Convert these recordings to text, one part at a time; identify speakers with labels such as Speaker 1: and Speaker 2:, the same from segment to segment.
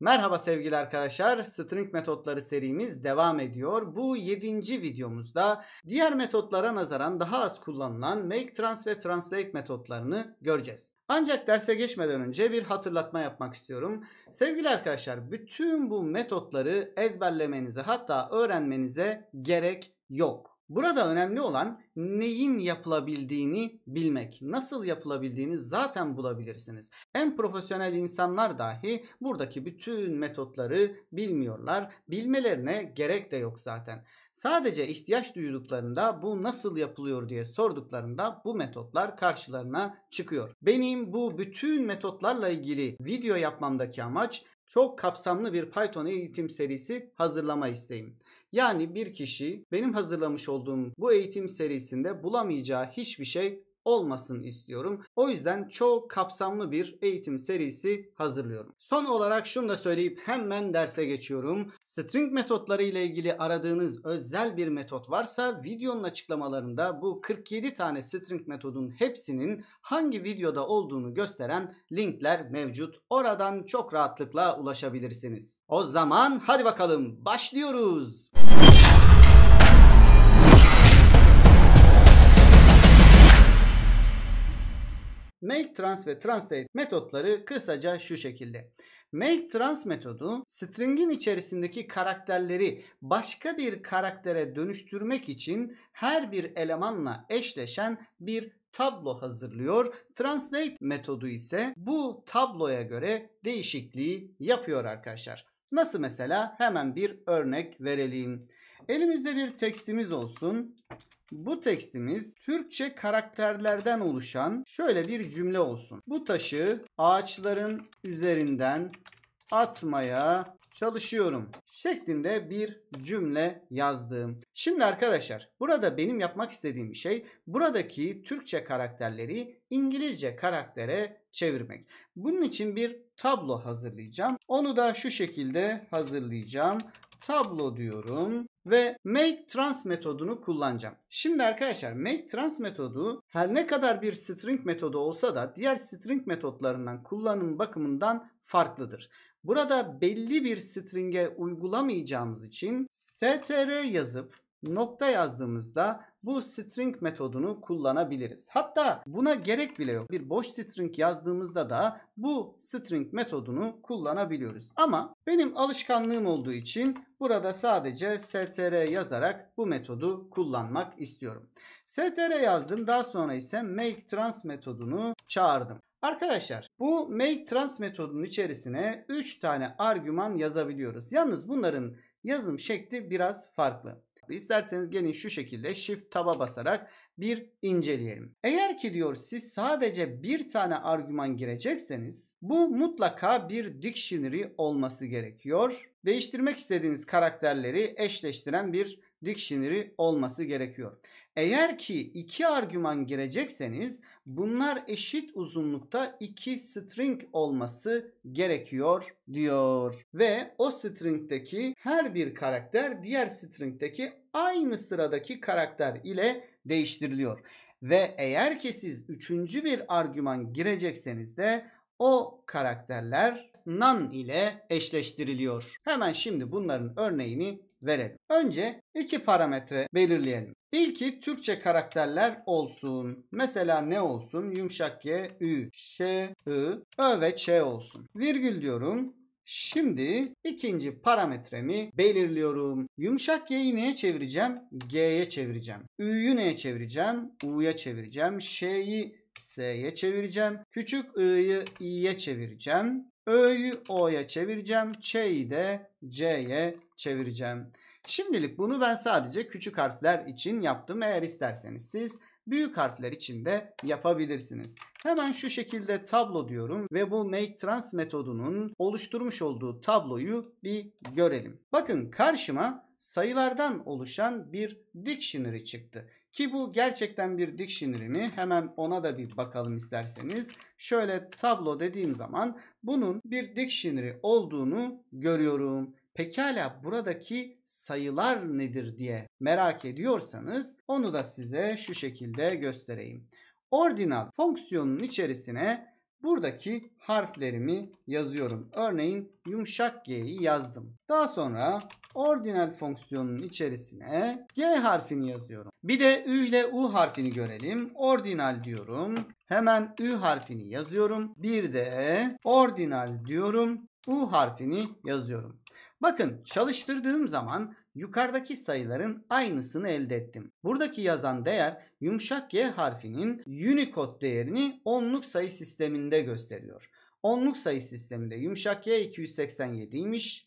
Speaker 1: Merhaba sevgili arkadaşlar. String metotları serimiz devam ediyor. Bu 7. videomuzda diğer metotlara nazaran daha az kullanılan make, trans ve translate metotlarını göreceğiz. Ancak derse geçmeden önce bir hatırlatma yapmak istiyorum. Sevgili arkadaşlar, bütün bu metotları ezberlemenize hatta öğrenmenize gerek yok. Burada önemli olan neyin yapılabildiğini bilmek. Nasıl yapılabildiğini zaten bulabilirsiniz. En profesyonel insanlar dahi buradaki bütün metotları bilmiyorlar. Bilmelerine gerek de yok zaten. Sadece ihtiyaç duyduklarında bu nasıl yapılıyor diye sorduklarında bu metotlar karşılarına çıkıyor. Benim bu bütün metotlarla ilgili video yapmamdaki amaç çok kapsamlı bir Python eğitim serisi hazırlama isteğim. Yani bir kişi benim hazırlamış olduğum bu eğitim serisinde bulamayacağı hiçbir şey olmasın istiyorum. O yüzden çok kapsamlı bir eğitim serisi hazırlıyorum. Son olarak şunu da söyleyip hemen derse geçiyorum. String metotları ile ilgili aradığınız özel bir metot varsa videonun açıklamalarında bu 47 tane string metodun hepsinin hangi videoda olduğunu gösteren linkler mevcut. Oradan çok rahatlıkla ulaşabilirsiniz. O zaman hadi bakalım başlıyoruz. trans ve translate metotları kısaca şu şekilde. Make trans metodu string'in içerisindeki karakterleri başka bir karaktere dönüştürmek için her bir elemanla eşleşen bir tablo hazırlıyor. Translate metodu ise bu tabloya göre değişikliği yapıyor arkadaşlar. Nasıl mesela hemen bir örnek verelim. Elimizde bir tekstimiz olsun. Bu tekstimiz Türkçe karakterlerden oluşan şöyle bir cümle olsun. Bu taşı ağaçların üzerinden atmaya çalışıyorum şeklinde bir cümle yazdım. Şimdi arkadaşlar burada benim yapmak istediğim şey buradaki Türkçe karakterleri İngilizce karaktere çevirmek. Bunun için bir tablo hazırlayacağım. Onu da şu şekilde hazırlayacağım tablo diyorum ve make trans metodunu kullanacağım. Şimdi arkadaşlar make trans metodu her ne kadar bir string metodu olsa da diğer string metotlarından kullanım bakımından farklıdır. Burada belli bir string'e uygulamayacağımız için str yazıp nokta yazdığımızda bu string metodunu kullanabiliriz. Hatta buna gerek bile yok. Bir boş string yazdığımızda da bu string metodunu kullanabiliyoruz. Ama benim alışkanlığım olduğu için burada sadece str yazarak bu metodu kullanmak istiyorum. str yazdım daha sonra ise make trans metodunu çağırdım. Arkadaşlar bu make trans metodunun içerisine 3 tane argüman yazabiliyoruz. Yalnız bunların yazım şekli biraz farklı farklı. İsterseniz gelin şu şekilde Shift Tab'a basarak bir inceleyelim. Eğer ki diyor siz sadece bir tane argüman girecekseniz bu mutlaka bir dictionary olması gerekiyor. Değiştirmek istediğiniz karakterleri eşleştiren bir dictionary olması gerekiyor. Eğer ki iki argüman girecekseniz bunlar eşit uzunlukta iki string olması gerekiyor diyor. Ve o stringdeki her bir karakter diğer stringdeki aynı sıradaki karakter ile değiştiriliyor. Ve eğer ki siz üçüncü bir argüman girecekseniz de o karakterler nan ile eşleştiriliyor. Hemen şimdi bunların örneğini verelim. Önce iki parametre belirleyelim. İlki Türkçe karakterler olsun. Mesela ne olsun? Yumuşak Y, Ü, Ş, I, Ö ve Ç olsun. Virgül diyorum. Şimdi ikinci parametremi belirliyorum. Yumuşak Y'yi neye çevireceğim? G'ye çevireceğim. Ü'yü neye çevireceğim? U'ya çevireceğim. Ş'yi S'ye çevireceğim. Küçük i'yi I'ye çevireceğim. Ö'yü O'ya çevireceğim. Ç'yi de C'ye çevireceğim. Şimdilik bunu ben sadece küçük harfler için yaptım. Eğer isterseniz siz büyük harfler için de yapabilirsiniz. Hemen şu şekilde tablo diyorum ve bu make trans metodunun oluşturmuş olduğu tabloyu bir görelim. Bakın karşıma sayılardan oluşan bir dictionary çıktı. Ki bu gerçekten bir dictionary mi? Hemen ona da bir bakalım isterseniz. Şöyle tablo dediğim zaman bunun bir dictionary olduğunu görüyorum. Pekala buradaki sayılar nedir diye merak ediyorsanız onu da size şu şekilde göstereyim. Ordinal fonksiyonun içerisine buradaki harflerimi yazıyorum. Örneğin yumuşak G'yi yazdım. Daha sonra ordinal fonksiyonun içerisine G harfini yazıyorum. Bir de Ü ile U harfini görelim. Ordinal diyorum. Hemen Ü harfini yazıyorum. Bir de ordinal diyorum. U harfini yazıyorum. Bakın çalıştırdığım zaman yukarıdaki sayıların aynısını elde ettim. Buradaki yazan değer yumuşak G harfinin Unicode değerini onluk sayı sisteminde gösteriyor. Onluk sayı sisteminde yumuşak Y 287'ymiş.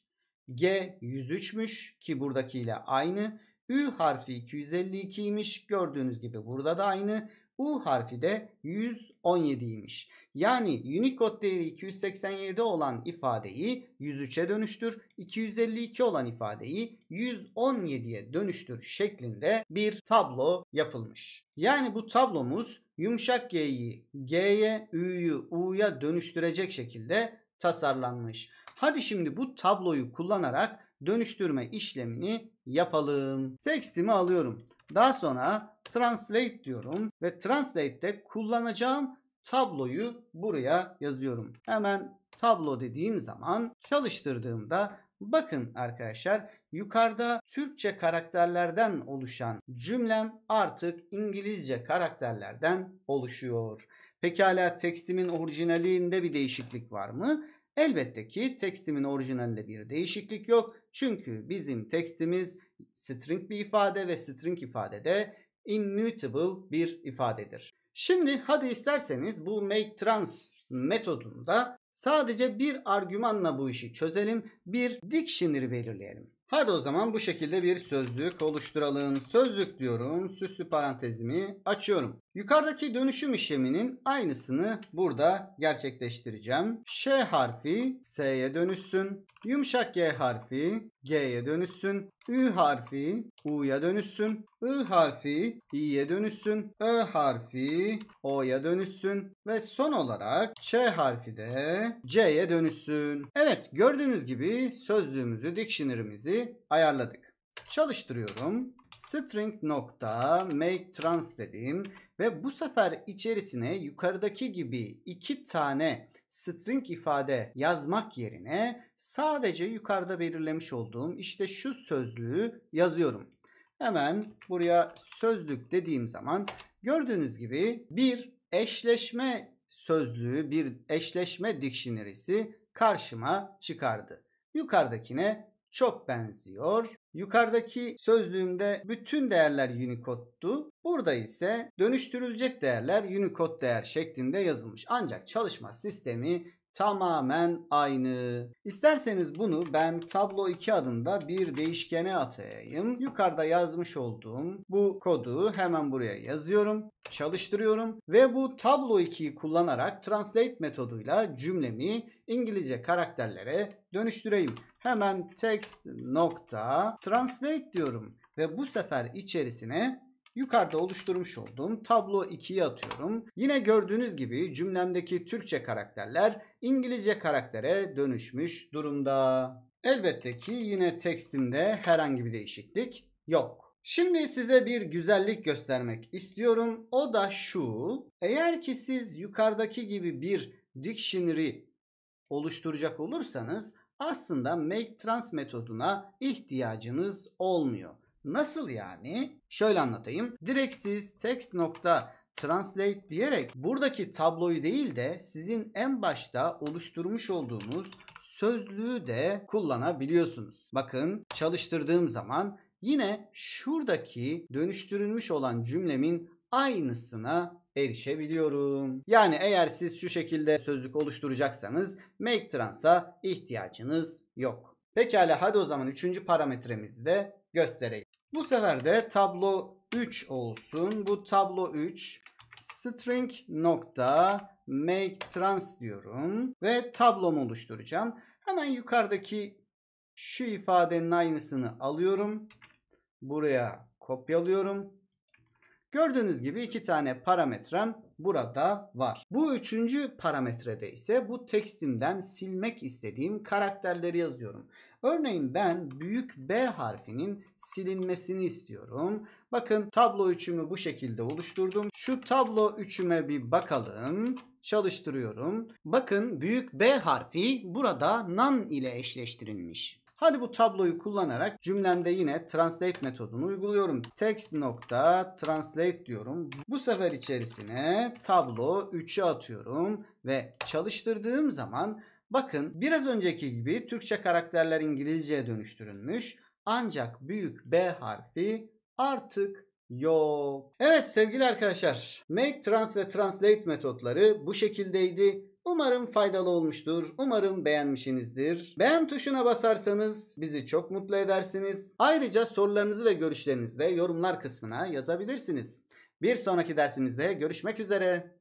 Speaker 1: G 103'müş ki buradakiyle aynı. Ü harfi 252'ymiş. Gördüğünüz gibi burada da aynı. U harfi de 117'ymiş. Yani Unicode değeri 287 olan ifadeyi 103'e dönüştür, 252 olan ifadeyi 117'ye dönüştür şeklinde bir tablo yapılmış. Yani bu tablomuz yumuşak G'yi G'ye, Ü'yü U'ya dönüştürecek şekilde tasarlanmış. Hadi şimdi bu tabloyu kullanarak dönüştürme işlemini yapalım. Tekstimi alıyorum. Daha sonra translate diyorum ve translate'te kullanacağım tabloyu buraya yazıyorum. Hemen tablo dediğim zaman çalıştırdığımda bakın arkadaşlar Yukarıda Türkçe karakterlerden oluşan cümlem artık İngilizce karakterlerden oluşuyor. Pekala tekstimin orijinalinde bir değişiklik var mı? Elbette ki tekstimin orijinalinde bir değişiklik yok. Çünkü bizim tekstimiz string bir ifade ve string ifadede immutable bir ifadedir. Şimdi hadi isterseniz bu make trans metodunda sadece bir argümanla bu işi çözelim. Bir dictionary belirleyelim. Hadi o zaman bu şekilde bir sözlük oluşturalım. Sözlük diyorum. Süslü parantezimi açıyorum. Yukarıdaki dönüşüm işleminin aynısını burada gerçekleştireceğim. Ş harfi S'ye dönüşsün. Yumuşak G harfi G'ye dönüşsün. Ü harfi U'ya dönüşsün. I harfi İ'ye dönüşsün. Ö harfi O'ya dönüşsün. Ve son olarak Ç harfi de C'ye dönüşsün. Evet gördüğünüz gibi sözlüğümüzü, dictionary'mizi ayarladık. Çalıştırıyorum string nokta make trans dedim ve bu sefer içerisine yukarıdaki gibi iki tane string ifade yazmak yerine sadece yukarıda belirlemiş olduğum işte şu sözlüğü yazıyorum. Hemen buraya sözlük dediğim zaman gördüğünüz gibi bir eşleşme sözlüğü, bir eşleşme dictionary'si karşıma çıkardı. Yukarıdakine çok benziyor. Yukarıdaki sözlüğümde bütün değerler Unicode'du. Burada ise dönüştürülecek değerler Unicode değer şeklinde yazılmış. Ancak çalışma sistemi tamamen aynı. İsterseniz bunu ben tablo 2 adında bir değişkene atayayım. Yukarıda yazmış olduğum bu kodu hemen buraya yazıyorum, çalıştırıyorum ve bu tablo 2'yi kullanarak translate metoduyla cümlemi İngilizce karakterlere dönüştüreyim. Hemen text nokta translate diyorum. Ve bu sefer içerisine Yukarıda oluşturmuş olduğum tablo 2'ye atıyorum. Yine gördüğünüz gibi cümlemdeki Türkçe karakterler İngilizce karaktere dönüşmüş durumda. Elbette ki yine tekstimde herhangi bir değişiklik yok. Şimdi size bir güzellik göstermek istiyorum. O da şu. Eğer ki siz yukarıdaki gibi bir dictionary oluşturacak olursanız aslında make trans metoduna ihtiyacınız olmuyor. Nasıl yani? Şöyle anlatayım. Direkt siz text nokta translate diyerek buradaki tabloyu değil de sizin en başta oluşturmuş olduğunuz sözlüğü de kullanabiliyorsunuz. Bakın çalıştırdığım zaman yine şuradaki dönüştürülmüş olan cümlemin aynısına erişebiliyorum. Yani eğer siz şu şekilde sözlük oluşturacaksanız make trans'a ihtiyacınız yok. Pekala hadi o zaman 3. parametremizi de göstereyim. Bu sefer de tablo 3 olsun. Bu tablo 3 string nokta make trans diyorum ve tablomu oluşturacağım. Hemen yukarıdaki şu ifadenin aynısını alıyorum. Buraya kopyalıyorum Gördüğünüz gibi iki tane parametrem burada var. Bu üçüncü parametrede ise bu tekstimden silmek istediğim karakterleri yazıyorum. Örneğin ben büyük B harfinin silinmesini istiyorum. Bakın tablo üçümü bu şekilde oluşturdum. Şu tablo üçüme bir bakalım. Çalıştırıyorum. Bakın büyük B harfi burada nan ile eşleştirilmiş. Hadi bu tabloyu kullanarak cümlemde yine translate metodunu uyguluyorum. Text nokta translate diyorum. Bu sefer içerisine tablo 3'ü atıyorum ve çalıştırdığım zaman bakın biraz önceki gibi Türkçe karakterler İngilizceye dönüştürülmüş. Ancak büyük B harfi artık yok. Evet sevgili arkadaşlar, make, trans ve translate metotları bu şekildeydi. Umarım faydalı olmuştur. Umarım beğenmişsinizdir. Beğen tuşuna basarsanız bizi çok mutlu edersiniz. Ayrıca sorularınızı ve görüşlerinizi de yorumlar kısmına yazabilirsiniz. Bir sonraki dersimizde görüşmek üzere.